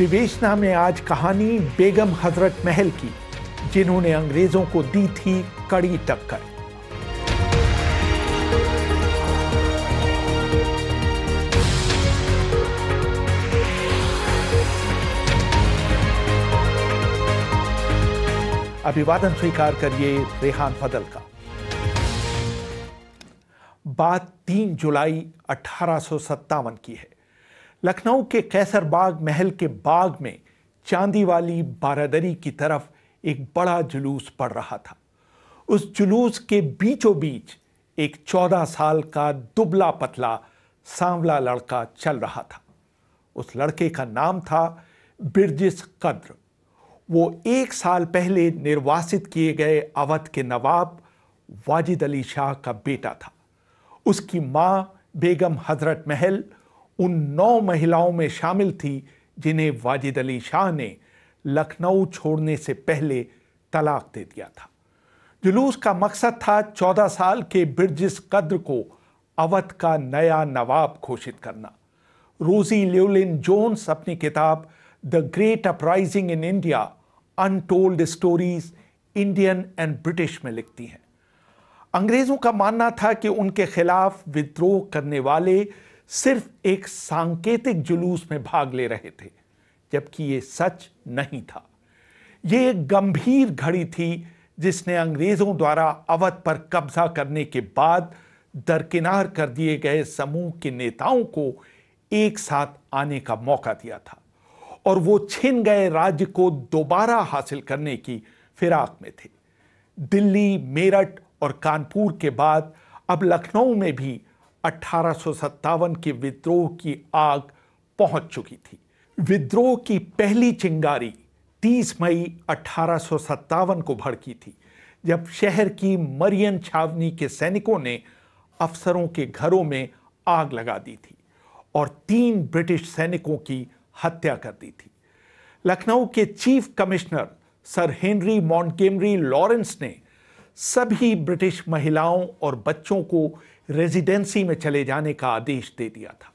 ویویشنا میں آج کہانی بیگم حضرت محل کی جنہوں نے انگریزوں کو دی تھی کڑی ٹکر ابھیوادن سویکار کریے ریحان فضل کا بات تین جولائی اٹھارہ سو ستاون کی ہے لکھنؤ کے کیسر باغ محل کے باغ میں چاندی والی بارادری کی طرف ایک بڑا جلوس پڑ رہا تھا اس جلوس کے بیچو بیچ ایک چودہ سال کا دبلا پتلا سانولا لڑکا چل رہا تھا اس لڑکے کا نام تھا برجس قدر وہ ایک سال پہلے نرواست کیے گئے اودھ کے نواب واجد علی شاہ کا بیٹا تھا اس کی ماں بیگم حضرت محل ان نو میں شامل تھی جنہیں واجد علی شاہ نے لکھنؤ چھوڑنے سے پہلے طلاق دے دیا تھا جلوس کا مقصد تھا چودہ سال کے برجس قدر کو اوت کا نیا نواب گھوشت کرنا روزی لیولن جونس اپنی کتاب the great uprising in India untold stories Indian and British میں لکھتی ہیں انگریزوں کا ماننا تھا کہ ان کے خلاف ودروہ کرنے والے صرف ایک سانکیتک جلوس میں بھاگ لے رہے تھے جبکہ یہ سچ نہیں تھا یہ ایک گمبھیر گھڑی تھی جس نے انگریزوں دورا اوتھ پر قبضہ کرنے کے بعد درکنار کر دیے گئے سموہ کے نیتاؤں کو ایک ساتھ آنے کا موقع دیا تھا اور وہ چھن گئے راج کو دوبارہ حاصل کرنے کی فراق میں تھے دلی میرٹھ اور کانپور کے بعد اب لکھنؤ میں بھی اٹھارہ سو ستاون کے ودروہ کی آگ پہنچ چکی تھی ودروہ کی پہلی چنگاری تیس مئی اٹھارہ سو ستاون کو کی تھی جب شہر مرین چھاونی کے کے سینکوں نے افسروں گھروں میں آگ لگا دی تھی اور تین برٹش سینکوں کی ہتیا کر دی تھی لکھنؤ کے chief commissioner sir Henry Montgomery Lawrence نے سبھی برٹش مہیلا اور بچوں کو ریزیڈنسی میں چلے جانے کا آدیش دے دیا تھا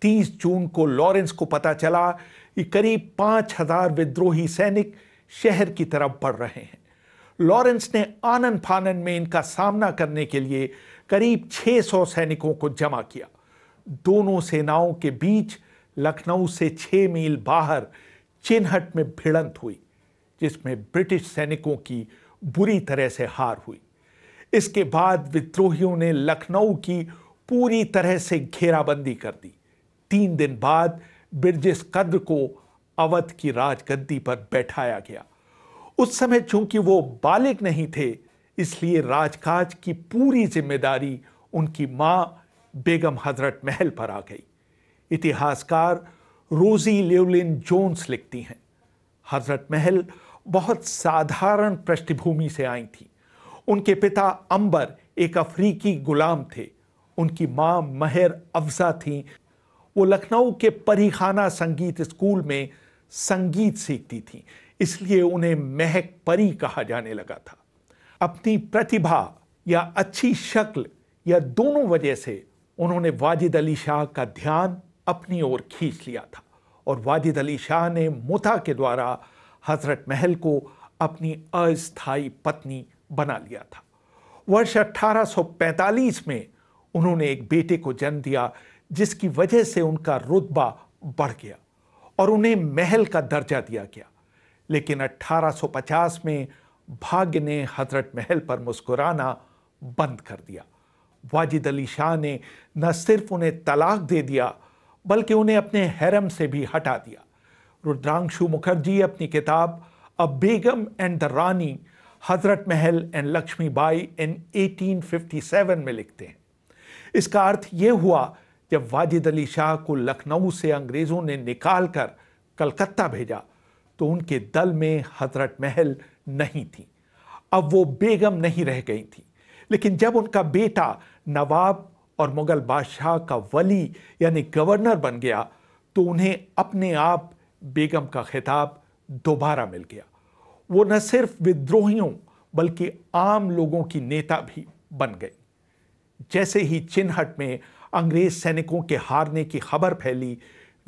تیس جون کو لارنس کو پتا چلا کہ قریب پانچ ہزار ودروہی سینک شہر کی طرف بڑھ رہے ہیں لارنس نے آنن پھانن میں ان کا سامنا کرنے کے لیے قریب چھ سو سینکوں کو جمع کیا دونوں سیناؤں کے بیچ لکھنؤ سے چھ میل باہر چنہٹ میں بھڑنت ہوئی جس میں برٹش سینکوں کی بری طرح سے ہار ہوئی اس کے بعد ودروہیوں نے لکھنؤ کی پوری طرح سے گھیرا بندی کر دی تین دن بعد برجس قدر کو اوتھ کی راج گدی پر بیٹھایا گیا اس سمے چونکہ وہ بالک نہیں تھے اس لیے راج کاج کی پوری ذمہ داری ان کی ماں بیگم حضرت محل پر آ گئی اتہاسکار روزی لیولین جونز لکھتی ہیں حضرت محل بہت سادھارن پشٹھ بھومی سے آئی تھی ان کے پتا امبر ایک افریقی غلام تھے ان کی ماں مہر افزا تھیں وہ لکھنؤ کے پری خانہ سنگیت اسکول میں سنگیت سیکھتی تھیں اس لیے انہیں مہک پری کہا جانے لگا تھا اپنی پرتھا یا اچھی شکل یا دونوں وجہ سے انہوں نے واجد علی شاہ کا دھیان اپنی اور کھینچ لیا تھا اور واجد علی شاہ نے متا کے دوارا حضرت محل کو اپنی استھائی پتنی بنا لیا تھا ورش اٹھارہ سو پینتالیس میں انہوں نے ایک بیٹے کو جنم دیا جس کی وجہ سے ان کا رتبہ بڑھ گیا اور انہیں محل کا درجہ دیا گیا لیکن اٹھارہ سو پچاس میں بھاگ نے حضرت محل پر مسکرانا بند کر دیا واجد علی شاہ نے نہ صرف انہیں طلاق دے دیا بلکہ انہیں اپنے حرم سے بھی ہٹا دیا ردرانشو مکھرجی اپنی کتاب اب بیگم and the Rani Hazrat Mahal and Lakshmi Bai in eighteen fifty seven میں لکھتے ہیں اس کا ارتھ یہ ہوا جب واجد علی شاہ کو لکھنؤ سے انگریزوں نے نکال کر کلکتہ بھیجا تو ان کے دل میں حضرت محل نہیں تھی اب وہ بیگم نہیں رہ گئی تھی لیکن جب ان کا بیٹا نواب اور مغل بادشاہ کا ولی یعنی گورنر بن گیا تو انہیں اپنے آپ بیگم کا خطاب دوبارہ مل گیا وہ نہ صرف ودروہیوں بلکہ عام لوگوں کی نیتا بھی بن گئی جیسے ہی چنہٹ میں انگریز سینکوں کے ہارنے کی خبر پھیلی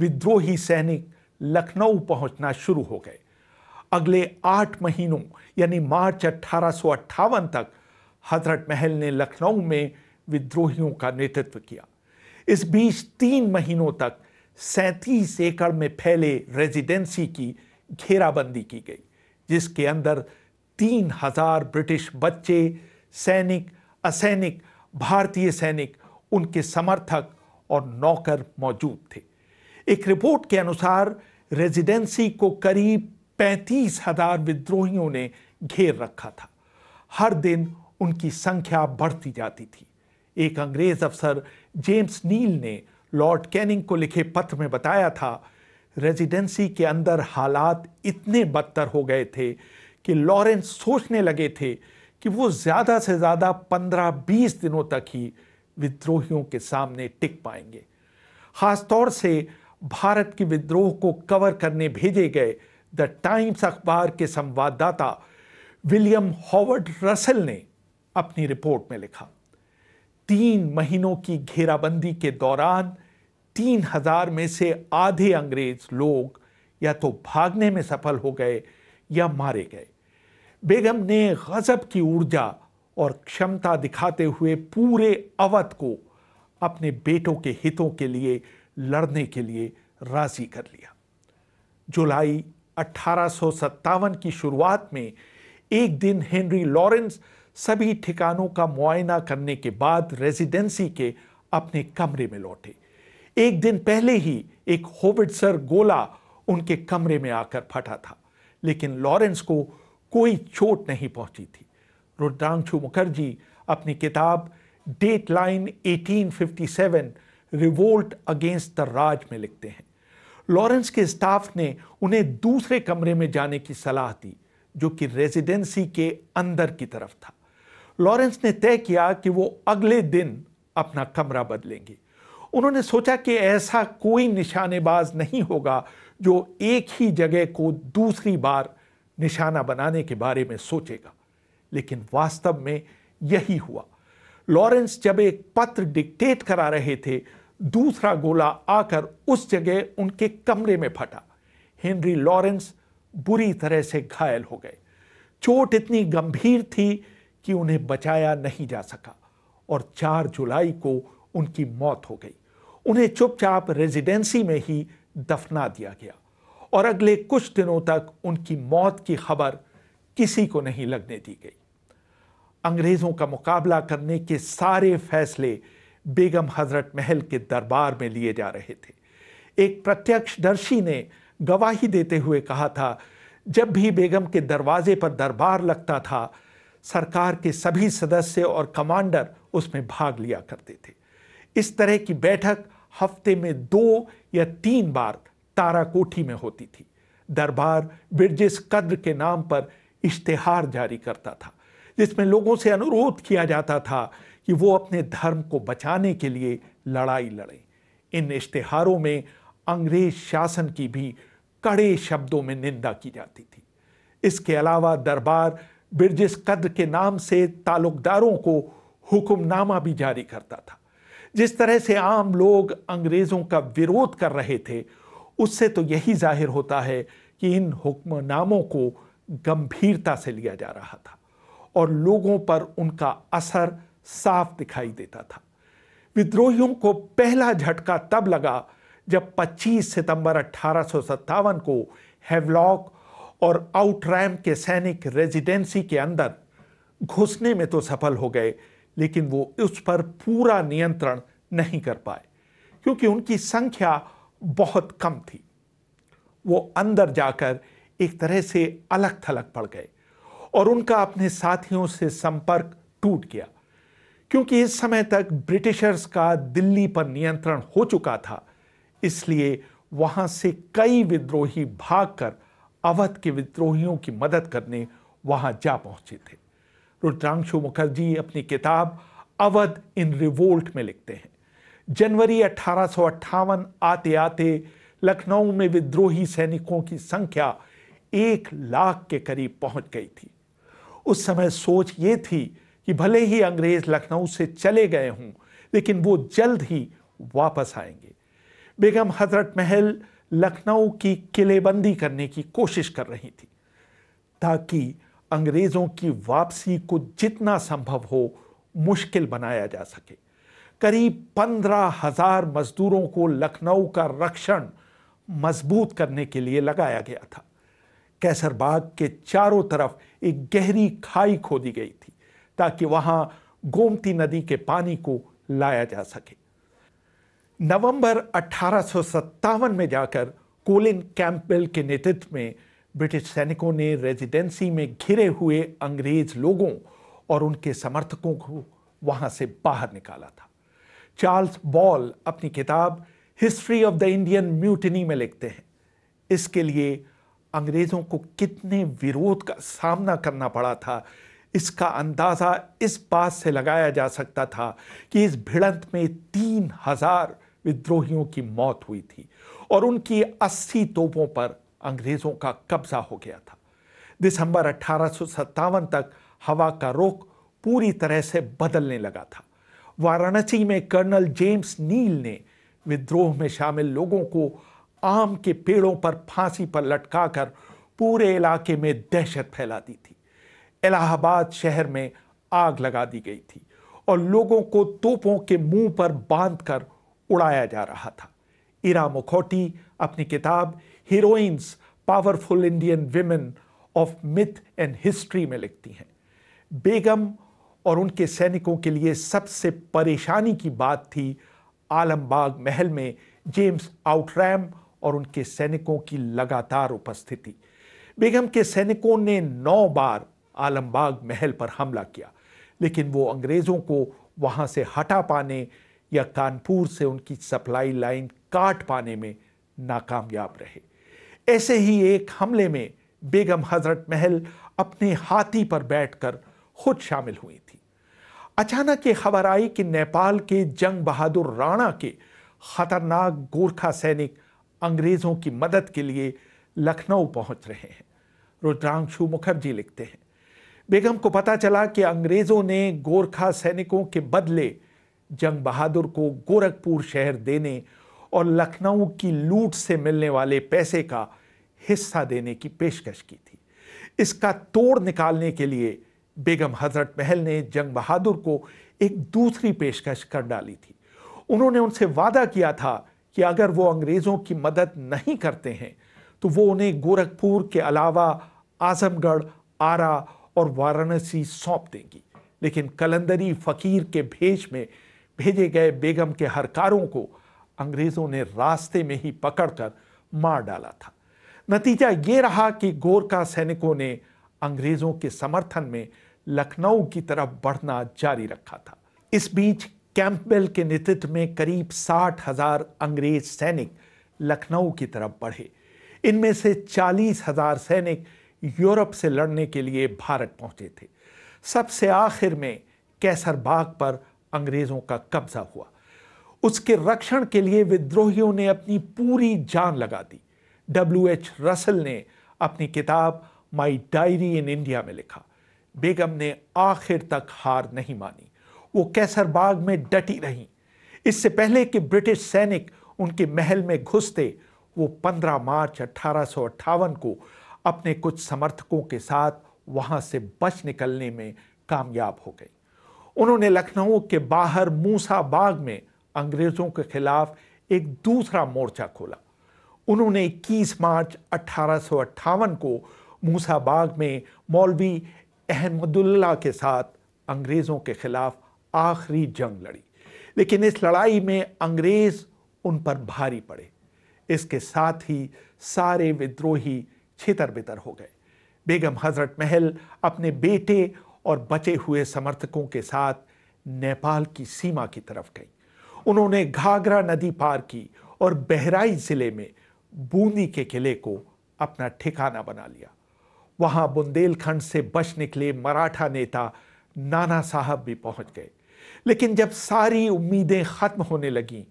ودروہی سینک لکھنؤ پہنچنا شروع ہو گئے اگلے آٹھ مہینوں یعنی مارچ اٹھارہ سو اٹھاون تک حضرت محل نے لکھنؤ میں ودروہیوں کا نیتتو کیا اس بیچ تین مہینوں تک سینتیس ایکڑ میں پھیلے ریزیڈنسی کی گھیرا بندی کی گئی جس کے اندر تین ہزار برٹش بچے سینک اسینک بھارتی سینک ان کے سمرتھک اور نوکر موجود تھے ایک رپورٹ کے انوسار ریزیڈنسی کو قریب پینتیس ہزار ودروہیوں نے گھیر رکھا تھا ہر دن ان کی سنکھیا بڑھتی جاتی تھی ایک انگریز افسر جیمس نیل نے لارڈ کیننگ کو لکھے پتر میں بتایا تھا ریزیڈنسی کے اندر حالات اتنے بدتر ہو گئے تھے کہ لارنس سوچنے لگے تھے کہ وہ زیادہ سے زیادہ پندرہ بیس دنوں تک ہی ودروہیوں کے سامنے ٹک پائیں گے خاص طور سے بھارت کی ودروہ کو کور کرنے بھیجے گئے دا ٹائمز اخبار کے سمواداتا ولیم ہاورڈ رسل نے اپنی رپورٹ میں لکھا تین مہینوں کی گھیرا بندی کے دوران تین ہزار میں سے آدھے انگریز لوگ یا تو بھاگنے میں سفل ہو گئے یا مارے گئے بیگم نے غزب کی ارجا اور کشمتا دکھاتے ہوئے پورے عوض کو اپنے بیٹوں کے ہتوں کے لیے لڑنے کے لیے راضی کر لیا جولائی اٹھارہ سو ستاون کی شروعات میں ایک دن ہنری لارنس سبھی ٹھکانوں کا معائنہ کرنے کے بعد ریزیڈنسی کے اپنے کمرے میں لوٹے ایک دن پہلے ہی ایک ہوبڈ سر گولا ان کے کمرے میں آ کر پھٹا تھا لیکن لارنس کو کوئی چوٹ نہیں پہنچی تھی ردرانشو مکرجی اپنی کتاب dateline eighteen fifty seven revolt against the Raj میں لکھتے ہیں لارنس کے اسٹاف نے انہیں دوسرے کمرے میں جانے کی صلاح دی جو کہ ریزیڈنسی کے اندر کی طرف تھا لارنس نے طے کیا کہ وہ اگلے دن اپنا کمرہ بدلیں گے انہوں نے سوچا کہ ایسا کوئی نشانے باز نہیں ہوگا جو ایک ہی جگہ کو دوسری بار نشانہ بنانے کے بارے میں سوچے گا لیکن واستو میں یہی ہوا لارنس جب ایک پتر ڈکٹیٹ کرا رہے تھے دوسرا گولہ آ کر اس جگہ ان کے کمرے میں پھٹا ہنری لارنس بری طرح سے گھائل ہو گئے چوٹ اتنی گمبھیر تھی کہ انہیں بچایا نہیں جا سکا اور چار جولائی کو ان کی موت ہو گئی انہیں چپ چاپ ریزیڈنسی میں ہی دفنا دیا گیا اور اگلے کچھ دنوں تک ان کی موت کی خبر کسی کو نہیں لگنے دی گئی انگریزوں کا مقابلہ کرنے کے سارے فیصلے بیگم حضرت محل کے دربار میں لیے جا رہے تھے ایک پرتیہ درشی نے گواہی دیتے ہوئے کہا تھا جب بھی بیگم کے دروازے پر دربار لگتا تھا سرکار کے سبھی سدسیہ اور کمانڈر اس میں بھاگ لیا کرتے تھے اس طرح کی بیٹھک ہفتے میں دو یا تین بار تارا کوٹھی میں ہوتی تھی دربار برجس قدر کے نام پر اشتہار جاری کرتا تھا جس میں لوگوں سے انوردھ کیا جاتا تھا کہ وہ اپنے دھرم کو بچانے کے لیے لڑائی لڑیں ان اشتہاروں میں انگریز شاسن کی بھی کڑے شبدوں میں نندا کی جاتی تھی اس کے علاوہ دربار برجس قدر کے نام سے تعلق داروں کو حکم نامہ بھی جاری کرتا تھا جس طرح سے عام لوگ انگریزوں کا ویروت کر رہے تھے اس سے تو یہی ظاہر ہوتا ہے کہ ان حکم ناموں کو گمبھیرتا سے لیا جا رہا تھا اور لوگوں پر ان کا اثر صاف دکھائی دیتا تھا ودروہیوں کو پہلا جھٹکا تب لگا جب پچیس ستمبر اٹھارہ سو ستاون کو ہیولاک اور آؤٹ ریم کے سینک ریزیڈنسی کے اندر گھسنے میں تو سفل ہو گئے لیکن وہ اس پر پورا نیترن نہیں کر پائے کیونکہ ان کی سنکھیا بہت کم تھی وہ اندر جا کر ایک طرح سے الگ تھلگ پڑ گئے اور ان کا اپنے ساتھیوں سے سمپرک ٹوٹ گیا کیونکہ اس سمے تک برٹشرز کا دلی پر نیترن ہو چکا تھا اس لیے وہاں سے کئی ودروہی بھاگ کر اودھ کے ودروہیوں کی مدد کرنے وہاں جا پہنچے تھے رودرانشو مکھرجی اپنی کتاب ان ریوولٹ میں لکھتے ہیں جنوری اٹھارہ سو اٹھاون آتے آتے لکھنؤ میں ودروہی سینکوں کی سنکھیا ایک لاکھ کے قریب پہنچ گئی تھی اس سمے سوچ یہ تھی کہ بھلے ہی انگریز لکھنؤ سے چلے گئے ہوں لیکن وہ جلد ہی واپس آئیں گے بیگم حضرت محل لکھنؤ کی قلعے بندی کرنے کی کوشش کر رہی تھی تاکہ انگریزوں کی واپسی کو جتنا سمبھو ہو مشکل بنایا جا سکے قریب پندرہ ہزار مزدوروں کو لکھنؤ کا رکشن مضبوط کرنے کے لیے لگایا گیا تھا کیسر باغ کے چاروں طرف ایک گہری کھائی کھو دی گئی تھی تاکہ وہاں گومتی ندی کے پانی کو لایا جا سکے نومبر اٹھارہ سو ستاون میں جا کر کولن کیمپل کے نیتو میں برٹش سینکوں نے ریزیڈنسی میں گھرے ہوئے انگریز لوگوں اور ان کے سمرتھکوں کو وہاں سے باہر نکالا تھا چارلز بال اپنی کتاب history of the Indian mutiny میں لکھتے ہیں اس کے لیے انگریزوں کو کتنے ویروت کا سامنا کرنا پڑا تھا اس کا اندازہ اس بات سے لگایا جا سکتا تھا کہ اس بھڑنت میں تین ہزار ودروہیوں کی موت ہوئی تھی اور ان کی اسی توپوں پر انگریزوں کا قبضہ ہو گیا تھا دسمبر اٹھارہ سو ستاون تک ہوا کا رخ پوری طرح سے بدلنے لگا تھا وارانسی میں کرنل جیمز نیل نے ودروہ میں شامل لوگوں کو آم کے پیڑوں پر پھانسی پر لٹکا کر پورے علاقے میں دہشت پھیلا دی تھی الہ آباد شہر میں آگ لگا دی گئی تھی اور لوگوں کو توپوں کے منہ پر باندھ کر اڑایا جا رہا تھا ایرا مکھوٹی اپنی کتاب heroines powerful Indian women of myth and history میں لکھتی ہیں بیگم اور ان کے سینکوں کے لیے سب سے پریشانی کی بات تھی عالم باغ محل میں جیمز آؤٹ ریم اور ان کے سینکوں کی لگاتار اپستھتی بیگم کے سینکوں نے نو بار عالم باغ محل پر حملہ کیا لیکن وہ انگریزوں کو وہاں سے ہٹا پانے یا کانپور سے ان کی سپلائی لائن کاٹ پانے میں ناکامیاب رہے ایسے ہی ایک حملے میں بیگم حضرت محل اپنے ہاتھی پر بیٹھ کر خود شامل ہوئی تھی اچانک یہ خبر آئی کہ نیپال کے جنگ بہادر رانا کے خطرناک گورکھا سینک انگریزوں کی مدد کے لیے لکھنؤ پہنچ رہے ہیں رودرانشو مکھرجی لکھتے ہیں بیگم کو پتا چلا کہ انگریزوں نے گورکھا سینکوں کے بدلے جنگ بہادر کو گورکھپور شہر دینے اور لکھنؤ کی لوٹ سے ملنے والے پیسے کا حصہ دینے کی پیشکش کی تھی اس کا توڑ نکالنے کے لیے بیگم حضرت محل نے جنگ بہادر کو ایک دوسری پیشکش کر ڈالی تھی انہوں نے ان سے وعدہ کیا تھا کہ اگر وہ انگریزوں کی مدد نہیں کرتے ہیں تو وہ انہیں گورکھپور کے علاوہ اعظم گڑھ آرا اور وارانسی سونپ دیں گی لیکن کلندری فقیر کے بھیج میں بھیجے گئے بیگم کے ہرکاروں کو انگریزوں نے راستے میں ہی پکڑ کر مار ڈالا تھا نتیجہ یہ رہا کہ گورکھا سینکوں نے انگریزوں کے سمرتھن میں لکھنؤ کی طرف بڑھنا جاری رکھا تھا اس بیچ کیمپ بیل کے نیتو میں قریب ساٹھ ہزار انگریز سینک لکھنؤ کی طرف بڑھے ان میں سے چالیس ہزار سینک یورپ سے لڑنے کے لیے بھارت پہنچے تھے سب سے آخر میں کیسر باغ پر انگریزوں کا قبضہ ہوا اس کے رکشن کے لیے ودروہیوں نے اپنی پوری جان لگا دی ڈبلو ایچ رسل نے اپنی کتاب مائی ڈائری ان انڈیا میں لکھا بیگم نے آخر تک ہار نہیں مانی وہ کیسر باغ میں ڈٹی اس سے پہلے کہ برٹش سینک ان کے محل میں گھستے وہ پندرہ مارچ اٹھارہ سو اٹھاون کو اپنے کچھ سمرتکوں کے ساتھ وہاں سے بچ نکلنے میں کامیاب ہو گئی انہوں نے لکھنؤ کے باہر موسا باغ میں انگریزوں کے خلاف ایک دوسرا مورچہ کھولا انہوں نے اکیس مارچ اٹھارہ سو اٹھاون کو موسا باغ میں مولوی احمد اللہ کے ساتھ انگریزوں کے خلاف آخری جنگ لڑی لیکن اس لڑائی میں انگریز ان پر بھاری پڑے اس کے ساتھ ہی سارے ودروہی چھتر بتر ہو گئے بیگم حضرت محل اپنے بیٹے اور بچے ہوئے سمرتھکوں کے ساتھ نیپال کی سیما کی طرف گئی انہوں نے گھاگرا ندی پار کی اور بہرائی ضلع میں بوندی کے قلعے کو اپنا ٹھکانہ بنا لیا وہاں بندیل کھنڈ سے بچ نکلے مراٹھا نیتا نانا صاحب بھی پہنچ گئے لیکن جب ساری امیدیں ختم ہونے لگیں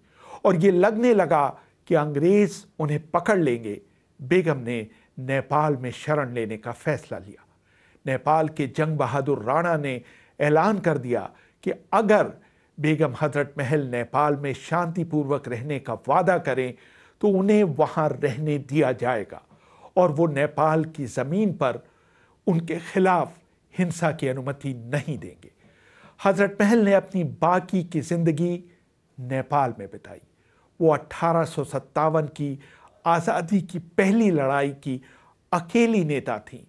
اور یہ لگنے لگا کہ انگریز انہیں پکڑ لیں گے بیگم نے نیپال میں شرن لینے کا فیصلہ لیا نیپال کے جنگ بہادر رانا نے اعلان کر دیا کہ اگر بیگم حضرت محل نیپال میں شانتی پوروک رہنے کا وعدہ کریں تو انہیں وہاں رہنے دیا جائے گا اور وہ نیپال کی زمین پر ان کے خلاف ہنسا کی انمتی نہیں دیں گے حضرت محل نے اپنی باقی کی زندگی نیپال میں بتائی وہ اٹھارہ سو ستاون کی آزادی کی پہلی لڑائی کی اکیلی نیتا تھیں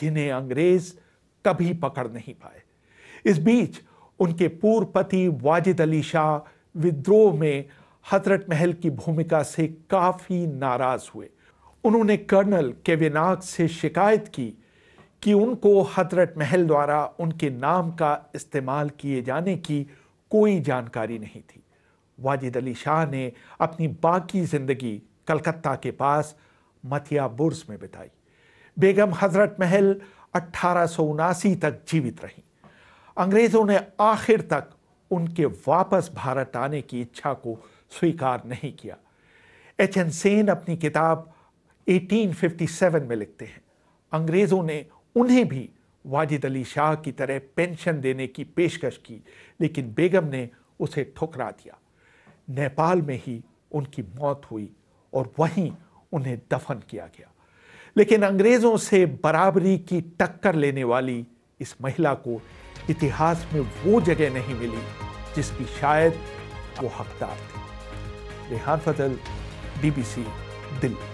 جنہیں انگریز کبھی پکڑ نہیں پائے اس بیچ ان کے پور پتی واجد علی شاہ ودروہ میں حضرت محل کی بھومکا سے کافی ناراض ہوئے انہوں نے کرنل کیویناک سے شکایت کی کہ ان کو حضرت محل دوارا ان کے نام کا استعمال کیے جانے کی کوئی جانکاری نہیں تھی واجد علی شاہ نے اپنی باقی زندگی کلکتہ کے پاس متیا برز میں بتائی بیگم حضرت محل اٹھارہ سو اناسی تک جیوت رہیں انگریزوں نے آخر تک ان کے واپس بھارت آنے کی اچھا کو سویکار نہیں کیا ایچ این سین اپنی کتاب ایٹین ففٹی سیون میں لکھتے ہیں انگریزوں نے انہیں بھی واجد علی شاہ کی طرح پینشن دینے کی پیشکش کی لیکن بیگم نے اسے ٹھکرا دیا نیپال میں ہی ان کی موت ہوئی اور وہیں انہیں دفن کیا گیا لیکن انگریزوں سے برابری کی ٹکر لینے والی اس مہلا کو اتحاس میں وہ جگہ نہیں ملی جس کی شاید وہ حقدار تھی ریحان فضل بی بی سی دلی